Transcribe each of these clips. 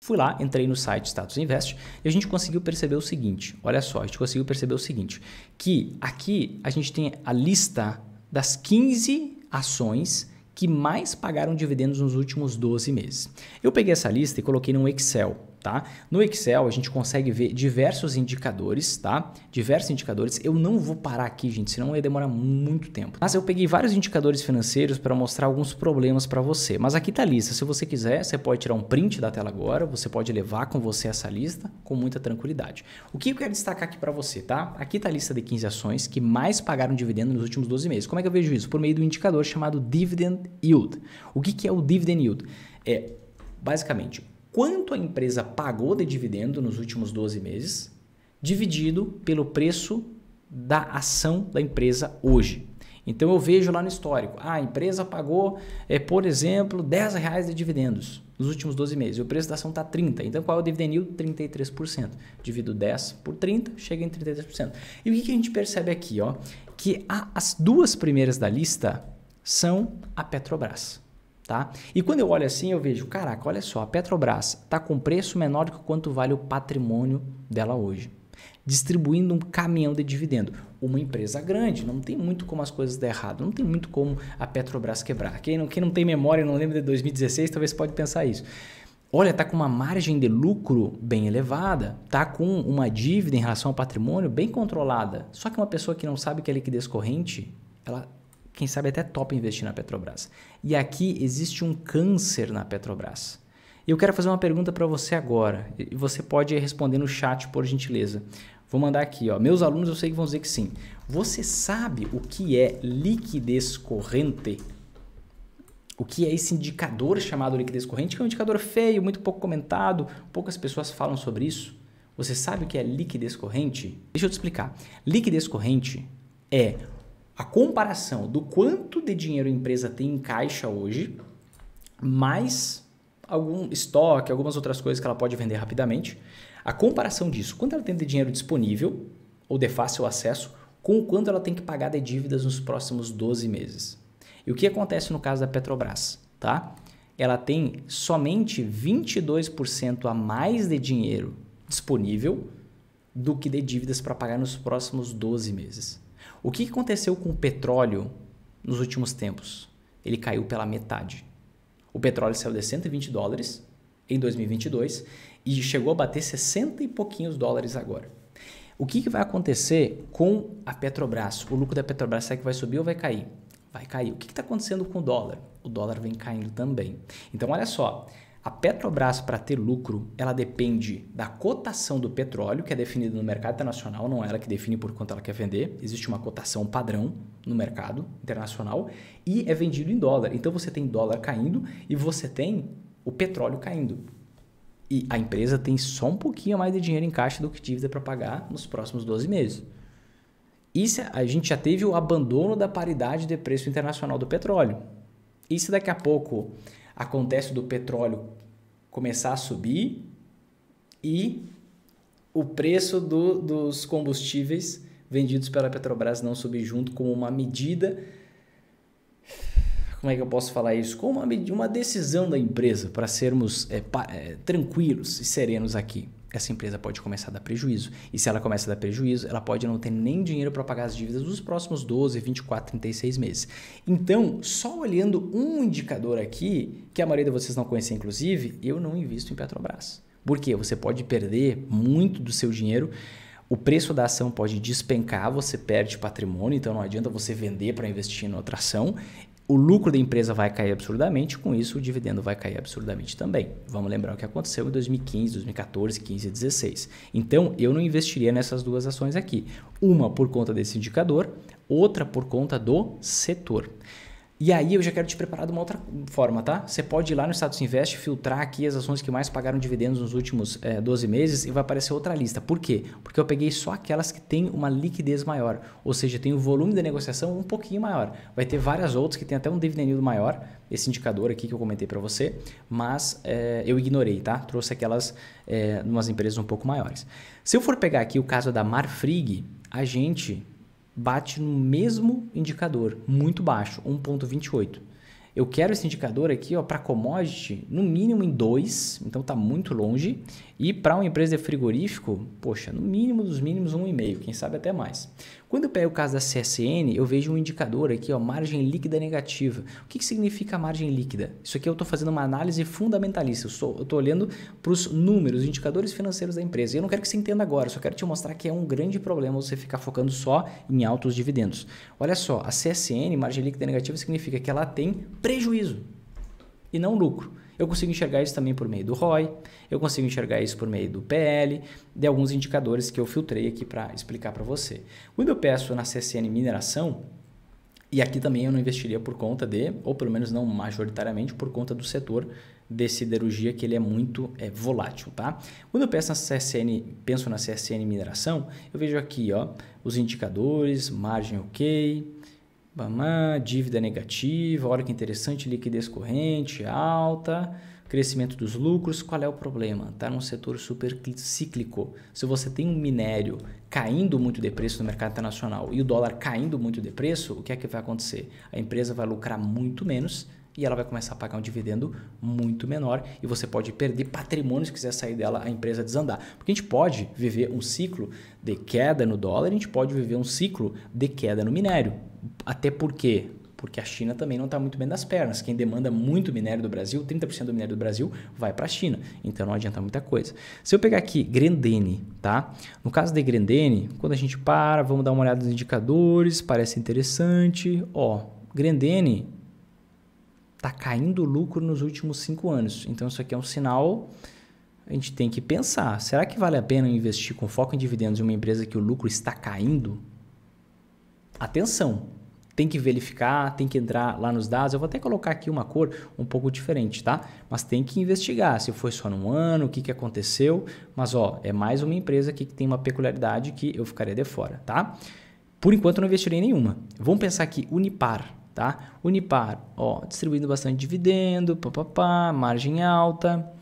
Fui lá, entrei no site Status Invest e a gente conseguiu perceber o seguinte: olha só, a gente conseguiu perceber o seguinte, que aqui a gente tem a lista das 15 ações que mais pagaram dividendos nos últimos 12 meses. Eu peguei essa lista e coloquei num Excel. Tá? No Excel a gente consegue ver diversos indicadores, tá? Diversos indicadores. Eu não vou parar aqui, gente, senão ia demorar muito tempo. Mas eu peguei vários indicadores financeiros para mostrar alguns problemas para você. Mas aqui tá a lista. Se você quiser, você pode tirar um print da tela agora, você pode levar com você essa lista com muita tranquilidade. O que eu quero destacar aqui para você, tá? Aqui tá a lista de 15 ações que mais pagaram dividendo nos últimos 12 meses. Como é que eu vejo isso? Por meio do um indicador chamado Dividend Yield. O que, que é o Dividend Yield? É basicamente quanto a empresa pagou de dividendo nos últimos 12 meses, dividido pelo preço da ação da empresa hoje. Então eu vejo lá no histórico, ah, a empresa pagou, é, por exemplo, 10 reais de dividendos nos últimos 12 meses, e o preço da ação está 30. Então qual é o dividend 33%. Divido 10 por 30, chega em 33%. E o que, que a gente percebe aqui? Ó, que a, as duas primeiras da lista são a Petrobras. Tá? E quando eu olho assim, eu vejo, caraca, olha só, a Petrobras está com preço menor do que quanto vale o patrimônio dela hoje, distribuindo um caminhão de dividendo. Uma empresa grande, não tem muito como as coisas dar errado, não tem muito como a Petrobras quebrar. Quem não, quem não tem memória e não lembra de 2016, talvez pode pensar isso. Olha, está com uma margem de lucro bem elevada, está com uma dívida em relação ao patrimônio bem controlada. Só que uma pessoa que não sabe que é liquidez corrente, ela quem sabe é até top investir na Petrobras. E aqui existe um câncer na Petrobras. Eu quero fazer uma pergunta para você agora. E você pode responder no chat, por gentileza. Vou mandar aqui, ó. Meus alunos eu sei que vão dizer que sim. Você sabe o que é liquidez corrente? O que é esse indicador chamado liquidez corrente, que é um indicador feio, muito pouco comentado, poucas pessoas falam sobre isso. Você sabe o que é liquidez corrente? Deixa eu te explicar. Liquidez corrente é a comparação do quanto de dinheiro a empresa tem em caixa hoje, mais algum estoque, algumas outras coisas que ela pode vender rapidamente, a comparação disso, quanto ela tem de dinheiro disponível ou de fácil acesso, com quanto ela tem que pagar de dívidas nos próximos 12 meses. E o que acontece no caso da Petrobras, tá? Ela tem somente 22% a mais de dinheiro disponível do que de dívidas para pagar nos próximos 12 meses. O que aconteceu com o petróleo nos últimos tempos? Ele caiu pela metade. O petróleo saiu de 120 dólares em 2022 e chegou a bater 60 e pouquinhos dólares agora. O que, que vai acontecer com a Petrobras? O lucro da Petrobras será que vai subir ou vai cair? Vai cair. O que está acontecendo com o dólar? O dólar vem caindo também. Então, olha só, a Petrobras, para ter lucro, ela depende da cotação do petróleo, que é definida no mercado internacional, não é ela que define por quanto ela quer vender. Existe uma cotação padrão no mercado internacional e é vendido em dólar. Então você tem dólar caindo e você tem o petróleo caindo. E a empresa tem só um pouquinho mais de dinheiro em caixa do que dívida para pagar nos próximos 12 meses. Isso é, a gente já teve o abandono da paridade de preço internacional do petróleo. Isso daqui a pouco acontece do petróleo começar a subir e o preço do, dos combustíveis vendidos pela Petrobras não subir junto com uma medida. Como é que eu posso falar isso? com uma, uma decisão da empresa para sermos é, pa, é, tranquilos e serenos aqui que essa empresa pode começar a dar prejuízo. E se ela começa a dar prejuízo, ela pode não ter nem dinheiro para pagar as dívidas dos próximos 12, 24, 36 meses. Então, só olhando um indicador aqui, que a maioria de vocês não conhece, inclusive, eu não invisto em Petrobras. Por quê? Você pode perder muito do seu dinheiro. O preço da ação pode despencar, você perde patrimônio, então não adianta você vender para investir em outra ação o lucro da empresa vai cair absurdamente, com isso o dividendo vai cair absurdamente também. Vamos lembrar o que aconteceu em 2015, 2014, 15 e 16. Então, eu não investiria nessas duas ações aqui. Uma por conta desse indicador, outra por conta do setor. E aí eu já quero te preparar de uma outra forma, tá? Você pode ir lá no Status Invest, filtrar aqui as ações que mais pagaram dividendos nos últimos é, eh, 12 meses e vai aparecer outra lista. Por quê? Porque eu peguei só aquelas que têm uma liquidez maior, ou seja, tem o um volume da negociação um pouquinho maior. Vai ter várias outras que tem até um dividend yield maior, esse indicador aqui que eu comentei para você, mas é, eu ignorei, tá? Trouxe aquelas é, umas empresas um pouco maiores. Se eu for pegar aqui o caso da Marfrig, a gente bate no mesmo indicador, muito baixo, 1.28. Eu quero esse indicador aqui para commodity no mínimo em 2, então está muito longe, e para uma empresa de frigorífico, poxa, no mínimo dos mínimos 1,5, quem sabe até mais. Quando eu pego o caso da CSN, eu vejo um indicador aqui, ó, margem líquida negativa. O que, que significa margem líquida? Isso aqui eu estou fazendo uma análise fundamentalista, eu estou olhando para os números, os indicadores financeiros da empresa. E eu não quero que você entenda agora, só quero te mostrar que é um grande problema você ficar focando só em altos dividendos. Olha só, a CSN, margem líquida negativa, significa que ela tem prejuízo e não lucro. Eu consigo enxergar isso também por meio do ROI, eu consigo enxergar isso por meio do PL, de alguns indicadores que eu filtrei aqui para explicar para você. Quando eu peço na CSN mineração, e aqui também eu não investiria por conta de, ou pelo menos não majoritariamente, por conta do setor de siderurgia que ele é muito é, volátil, tá? Quando eu penso na CSN, penso na CSN mineração, eu vejo aqui, ó, os indicadores, margem ok, Bamá, dívida negativa, olha que interessante, liquidez corrente alta, crescimento dos lucros. Qual é o problema? Está num setor super cíclico. Se você tem um minério caindo muito de preço no mercado internacional e o dólar caindo muito de preço, o que é que vai acontecer? A empresa vai lucrar muito menos e ela vai começar a pagar um dividendo muito menor e você pode perder patrimônio se quiser sair dela, a empresa desandar. Porque a gente pode viver um ciclo de queda no dólar, a gente pode viver um ciclo de queda no minério. Até porque porque a China também não está muito bem das pernas. Quem demanda muito minério do Brasil, 30% do minério do Brasil vai para a China. Então não adianta muita coisa. Se eu pegar aqui Grendene, tá? No caso de Grendene, quando a gente para, vamos dar uma olhada nos indicadores, parece interessante. Ó, Grendene Está caindo o lucro nos últimos cinco anos. Então, isso aqui é um sinal. A gente tem que pensar: será que vale a pena investir com foco em dividendos em uma empresa que o lucro está caindo? Atenção! Tem que verificar, tem que entrar lá nos dados. Eu vou até colocar aqui uma cor um pouco diferente, tá? Mas tem que investigar se foi só num ano, o que, que aconteceu. Mas ó, é mais uma empresa aqui que tem uma peculiaridade que eu ficaria de fora, tá? Por enquanto, não investirei em nenhuma. Vamos pensar aqui: Unipar tá? Unipar, ó, distribuindo bastante dividendo, papapá, margem alta,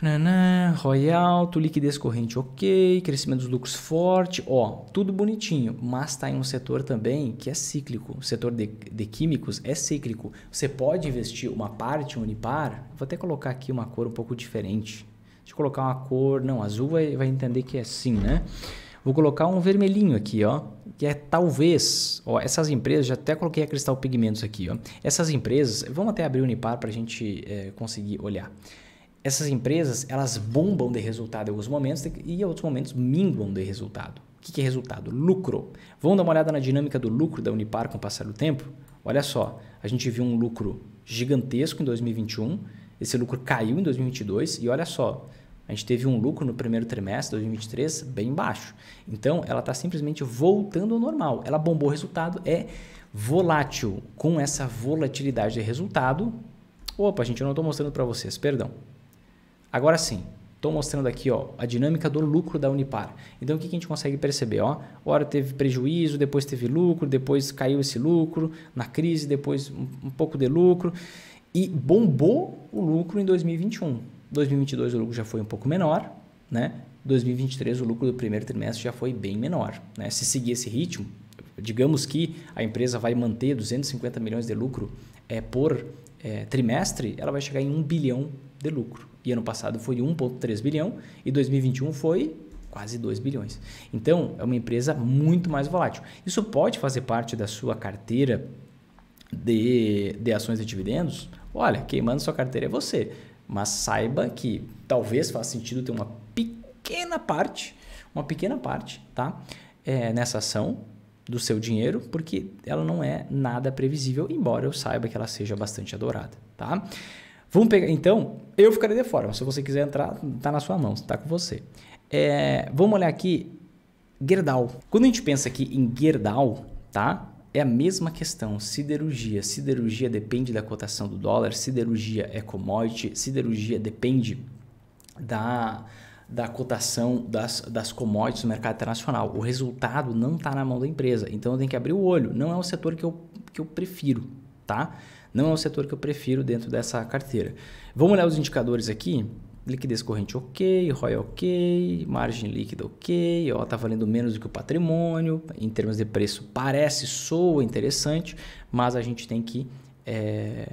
nanã, Royal liquidez corrente ok, crescimento dos lucros forte, ó, tudo bonitinho, mas está em um setor também que é cíclico, o setor de, de químicos é cíclico, você pode investir uma parte em Unipar, vou até colocar aqui uma cor um pouco diferente, deixa eu colocar uma cor, não, azul vai, vai entender que é sim, né? Vou colocar um vermelhinho aqui, ó, que é talvez, ó, essas empresas, já até coloquei a Cristal Pigmentos aqui, ó. Essas empresas, vamos até abrir o Unipar para a gente é, conseguir olhar. Essas empresas, elas bombam de resultado em alguns momentos e em outros momentos minguam de resultado. O que, que é resultado? Lucro. Vamos dar uma olhada na dinâmica do lucro da Unipar com o passar do tempo? Olha só, a gente viu um lucro gigantesco em 2021, esse lucro caiu em 2022 e olha só, a gente teve um lucro no primeiro trimestre de 2023 bem baixo. Então, ela está simplesmente voltando ao normal. Ela bombou o resultado, é volátil. Com essa volatilidade de resultado... Opa, gente, eu não estou mostrando para vocês, perdão. Agora sim, Estou mostrando aqui ó, a dinâmica do lucro da Unipar. Então o que, que, a gente consegue perceber? Ó? hora teve prejuízo, depois teve lucro, depois caiu esse lucro, na crise, depois um, um pouco de lucro. E bombou o lucro em 2021. 2022 o lucro já foi um pouco menor, né? 2023 o lucro do primeiro trimestre já foi bem menor, né? Se seguir esse ritmo, digamos que a empresa vai manter 250 milhões de lucro é, por é, trimestre, ela vai chegar em 1 bilhão de lucro. E ano passado foi 1,3 bilhão e 2021 foi quase 2 bilhões. Então, é uma empresa muito mais volátil. Isso pode fazer parte da sua carteira de, de ações e dividendos? Olha, queimando sua carteira é você. Mas saiba que talvez faça sentido ter uma pequena parte, uma pequena parte, tá? É, nessa ação do seu dinheiro, porque ela não é nada previsível, embora eu saiba que ela seja bastante adorada, tá? Vamos pegar, então, eu ficaria de fora, mas se você quiser entrar, tá na sua mão, tá com você. É, vamos olhar aqui, Gerdau. Quando a gente pensa aqui em Gerdau, tá? É a mesma questão, siderurgia. Siderurgia depende da cotação do dólar, siderurgia é commodity, siderurgia depende da, da cotação das, das commodities no mercado internacional. O resultado não está na mão da empresa, então eu tenho que abrir o olho. Não é o setor que eu, que eu prefiro, tá? Não é o setor que eu prefiro dentro dessa carteira. Vamos olhar os indicadores aqui liquidez corrente ok, ROI ok, margem líquida ok, ó, tá valendo menos do que o patrimônio, em termos de preço parece, soa interessante, mas a gente tem que é,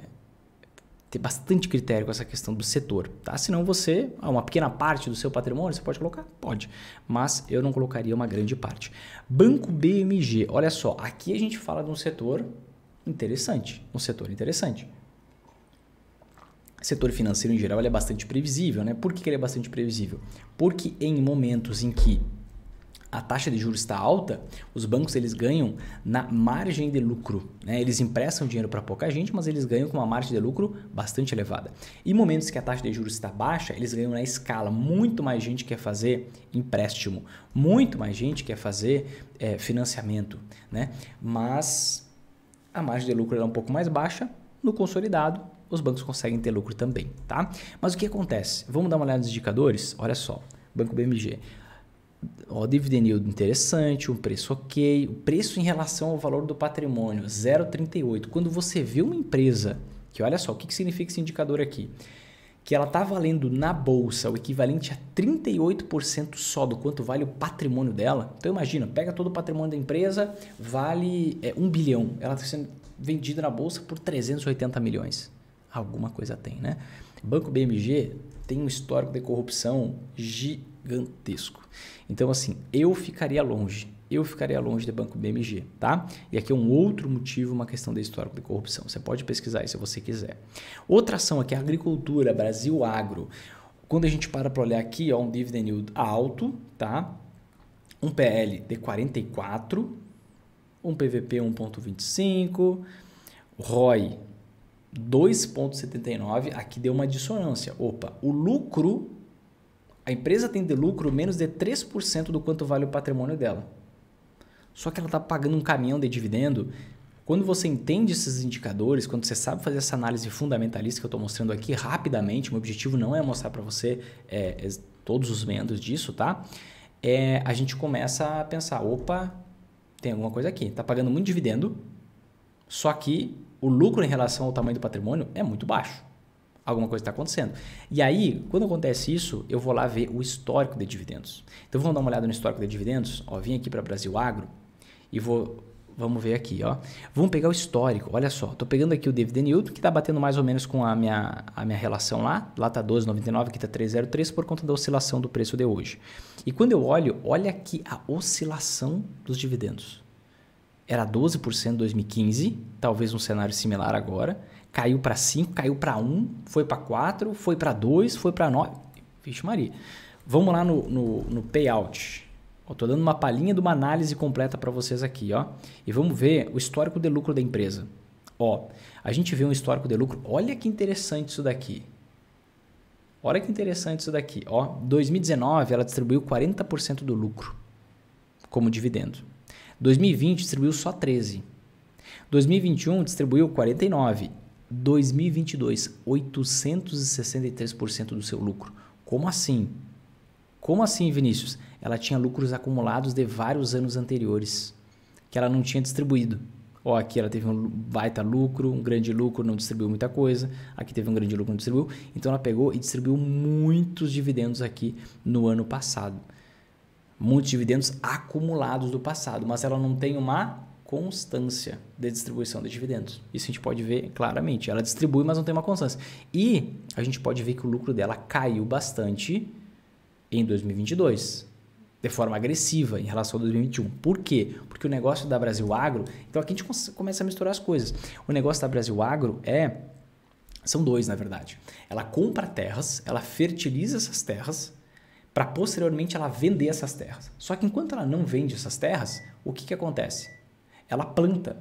ter bastante critério com essa questão do setor, tá? Senão você, ah, uma pequena parte do seu patrimônio, você pode colocar? Pode, mas eu não colocaria uma grande parte. Banco BMG, olha só, aqui a gente fala de um setor interessante, um setor interessante setor financeiro em geral ele é bastante previsível, né? Por que ele é bastante previsível? Porque em momentos em que a taxa de juros está alta, os bancos eles ganham na margem de lucro. Né? Eles emprestam dinheiro para pouca gente, mas eles ganham com uma margem de lucro bastante elevada. Em momentos que a taxa de juros está baixa, eles ganham na escala. Muito mais gente quer fazer empréstimo, muito mais gente quer fazer é, financiamento. Né? Mas a margem de lucro é um pouco mais baixa, no consolidado, os bancos conseguem ter lucro também, tá? Mas o que acontece? Vamos dar uma olhada nos indicadores? Olha só, Banco BMG. Ó, dividend yield interessante, um preço ok, o preço em relação ao valor do patrimônio, 0,38. Quando você vê uma empresa, que olha só, o que, que significa esse indicador aqui? que ela está valendo na bolsa o equivalente a 38% só do quanto vale o patrimônio dela. Então imagina, pega todo o patrimônio da empresa, vale é, 1 bilhão. Ela está sendo vendida na bolsa por 380 milhões alguma coisa tem, né? Banco BMG tem um histórico de corrupção gigantesco. Então, assim, eu ficaria longe. Eu ficaria longe do Banco BMG, tá? E aqui é um outro motivo, uma questão de histórico de corrupção. Você pode pesquisar isso se você quiser. Outra ação aqui, é agricultura, Brasil Agro. Quando a gente para para olhar aqui, ó, um dividend yield alto, tá? Um PL de 44, um PVP 1.25, ROI 2,79, aqui deu uma dissonância. Opa, o lucro, a empresa tem de lucro menos de 3% do quanto vale o patrimônio dela. Só que ela está pagando um caminhão de dividendo. Quando você entende esses indicadores, quando você sabe fazer essa análise fundamentalista que eu estou mostrando aqui rapidamente, meu objetivo não é mostrar para você é, é, todos os membros disso, tá? É, a gente começa a pensar, opa, tem alguma coisa aqui. Está pagando muito dividendo, só que o lucro em relação ao tamanho do patrimônio é muito baixo. Alguma coisa está acontecendo. E aí, quando acontece isso, eu vou lá ver o histórico de dividendos. Então vamos dar uma olhada no histórico de dividendos. Ó, vim aqui para Brasil Agro e vou vamos ver aqui, ó. Vamos pegar o histórico. Olha só, tô pegando aqui o dividend yield que está batendo mais ou menos com a minha, a minha relação lá. Lá tá 12,99, aqui tá 3,03 por conta da oscilação do preço de hoje. E quando eu olho, olha aqui a oscilação dos dividendos era 12% em 2015, talvez um cenário similar agora. Caiu para 5, caiu para 1, foi para 4, foi para 2, foi para 9. Vixe Maria. Vamos lá no, no, no payout. Estou dando uma palhinha de uma análise completa para vocês aqui. Ó. E vamos ver o histórico de lucro da empresa. Ó, a gente vê um histórico de lucro. Olha que interessante isso daqui. Olha que interessante isso daqui. Ó, 2019 ela distribuiu 40% do lucro como dividendo. 2020 distribuiu só 13. 2021 distribuiu 49. 2022, 863% do seu lucro. Como assim? Como assim, Vinícius? Ela tinha lucros acumulados de vários anos anteriores que ela não tinha distribuído. Ó, aqui ela teve um baita lucro, um grande lucro, não distribuiu muita coisa. Aqui teve um grande lucro, não distribuiu. Então ela pegou e distribuiu muitos dividendos aqui no ano passado muitos dividendos acumulados do passado, mas ela não tem uma constância de distribuição de dividendos. Isso a gente pode ver claramente. Ela distribui, mas não tem uma constância. E a gente pode ver que o lucro dela caiu bastante em 2022, de forma agressiva em relação a 2021. Por quê? Porque o negócio da Brasil Agro. Então aqui a gente começa a misturar as coisas. O negócio da Brasil Agro é. São dois, na verdade. Ela compra terras, ela fertiliza essas terras para posteriormente ela vender essas terras. Só que enquanto ela não vende essas terras, o que, que acontece? Ela planta.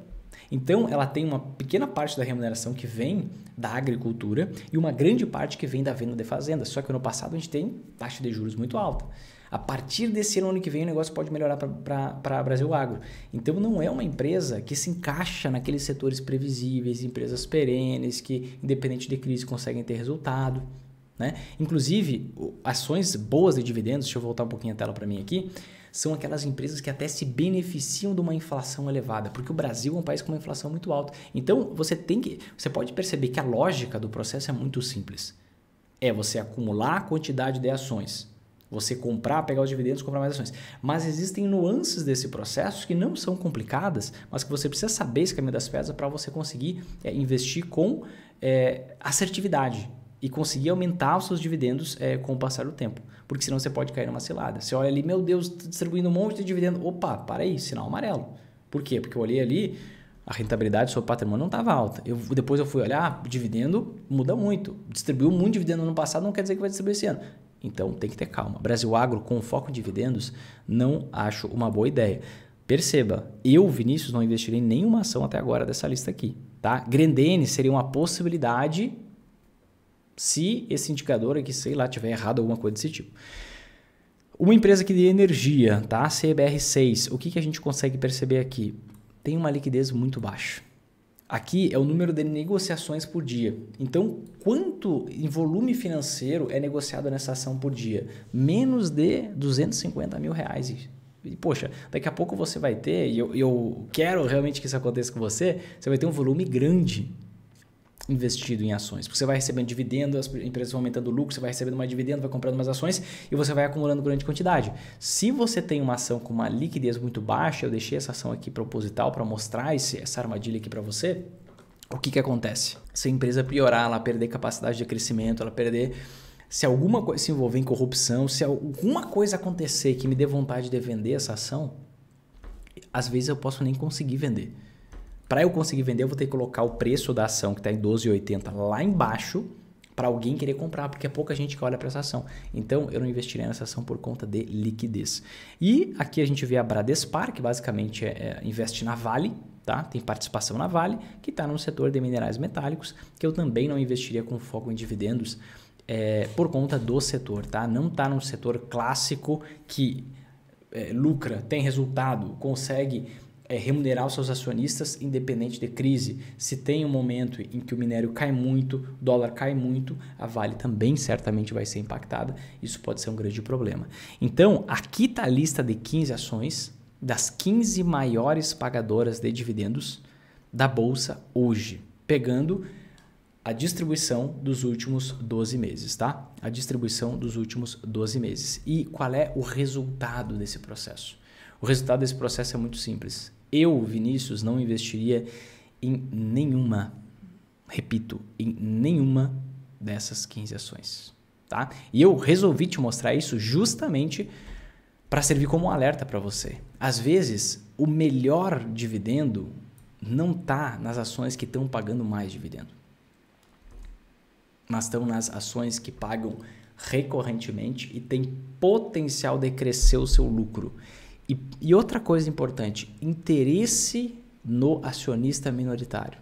Então ela tem uma pequena parte da remuneração que vem da agricultura e uma grande parte que vem da venda de fazendas. Só que no passado a gente tem taxa de juros muito alta. A partir desse ano, ano que vem, o negócio pode melhorar para Brasil Agro. Então, não é uma empresa que se encaixa naqueles setores previsíveis, empresas perenes, que, independente de crise, conseguem ter resultado. Né? Inclusive, ações boas de dividendos, deixa eu voltar um pouquinho a tela para mim aqui, são aquelas empresas que até se beneficiam de uma inflação elevada, porque o Brasil é um país com uma inflação muito alta. Então, você tem que, você pode perceber que a lógica do processo é muito simples. É você acumular a quantidade de ações, você comprar, pegar os dividendos, comprar mais ações. Mas existem nuances desse processo que não são complicadas, mas que você precisa saber esse caminho das pedras para você conseguir é, investir com é, assertividade e conseguir aumentar os seus dividendos é, com o passar do tempo. Porque senão você pode cair numa cilada. Você olha ali, meu Deus, distribuindo um monte de dividendo. Opa, para aí, sinal amarelo. Por quê? Porque eu olhei ali, a rentabilidade do seu patrimônio não estava alta. Eu, depois eu fui olhar, ah, dividendo muda muito. Distribuiu muito dividendo no ano passado, não quer dizer que vai distribuir esse ano. Então tem que ter calma. Brasil Agro com foco em dividendos, não acho uma boa ideia. Perceba, eu, Vinícius, não investirei em nenhuma ação até agora dessa lista aqui. Tá? Grendene seria uma possibilidade se esse indicador aqui, sei lá, tiver errado alguma coisa desse tipo. Uma empresa que de energia, tá? CBR6, o que, que a gente consegue perceber aqui? Tem uma liquidez muito baixa. Aqui é o número de negociações por dia. Então, quanto em volume financeiro é negociado nessa ação por dia? Menos de 250 mil reais. E, poxa, daqui a pouco você vai ter, e eu, eu quero realmente que isso aconteça com você, você vai ter um volume grande investido em ações. Porque você vai recebendo dividendos, as empresas vão aumentando o lucro, você vai recebendo mais dividendos, vai comprando mais ações e você vai acumulando grande quantidade. Se você tem uma ação com uma liquidez muito baixa, eu deixei essa ação aqui proposital para mostrar esse, essa armadilha aqui para você. O que, que acontece? Se a empresa piorar, ela perder capacidade de crescimento, ela perder se alguma coisa se envolver em corrupção, se alguma coisa acontecer que me dê vontade de vender essa ação, às vezes eu posso nem conseguir vender. Para eu conseguir vender, eu vou ter que colocar o preço da ação que está em 12,80 lá embaixo para alguém querer comprar, porque é pouca gente que olha para essa ação. Então, eu não investirei nessa ação por conta de liquidez. E aqui a gente vê a Bradespar, que basicamente é, é, investe na Vale, tá? tem participação na Vale, que está no setor de minerais metálicos, que eu também não investiria com foco em dividendos é, por conta do setor. Tá? Não está num setor clássico que é, lucra, tem resultado, consegue é, remunerar os seus acionistas independente de crise. Se tem um momento em que o minério cai muito, o dólar cai muito, a Vale também certamente vai ser impactada. Isso pode ser um grande problema. Então, aqui está a lista de 15 ações das 15 maiores pagadoras de dividendos da bolsa hoje, pegando a distribuição dos últimos 12 meses, tá? A distribuição dos últimos 12 meses. E qual é o resultado desse processo? O resultado desse processo é muito simples. Eu, Vinícius, não investiria em nenhuma, repito, em nenhuma dessas 15 ações, tá? E eu resolvi te mostrar isso justamente para servir como um alerta para você. Às vezes, o melhor dividendo não está nas ações que estão pagando mais dividendo, mas estão nas ações que pagam recorrentemente e tem potencial de crescer o seu lucro. E, e outra coisa importante: interesse no acionista minoritário.